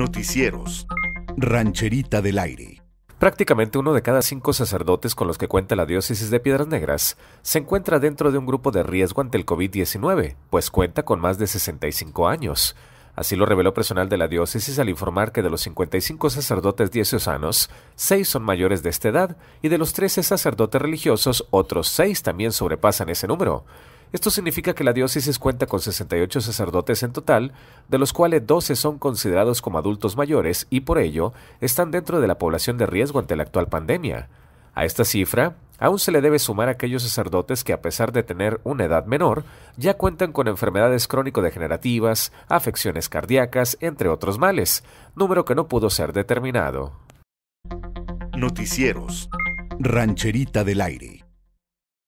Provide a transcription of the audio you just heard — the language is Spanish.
Noticieros. Rancherita del Aire. Prácticamente uno de cada cinco sacerdotes con los que cuenta la diócesis de Piedras Negras se encuentra dentro de un grupo de riesgo ante el COVID-19, pues cuenta con más de 65 años. Así lo reveló personal de la diócesis al informar que de los 55 sacerdotes diocesanos, seis son mayores de esta edad y de los 13 sacerdotes religiosos, otros seis también sobrepasan ese número. Esto significa que la diócesis cuenta con 68 sacerdotes en total, de los cuales 12 son considerados como adultos mayores y por ello están dentro de la población de riesgo ante la actual pandemia. A esta cifra, aún se le debe sumar aquellos sacerdotes que a pesar de tener una edad menor, ya cuentan con enfermedades crónico-degenerativas, afecciones cardíacas, entre otros males, número que no pudo ser determinado. Noticieros. Rancherita del Aire.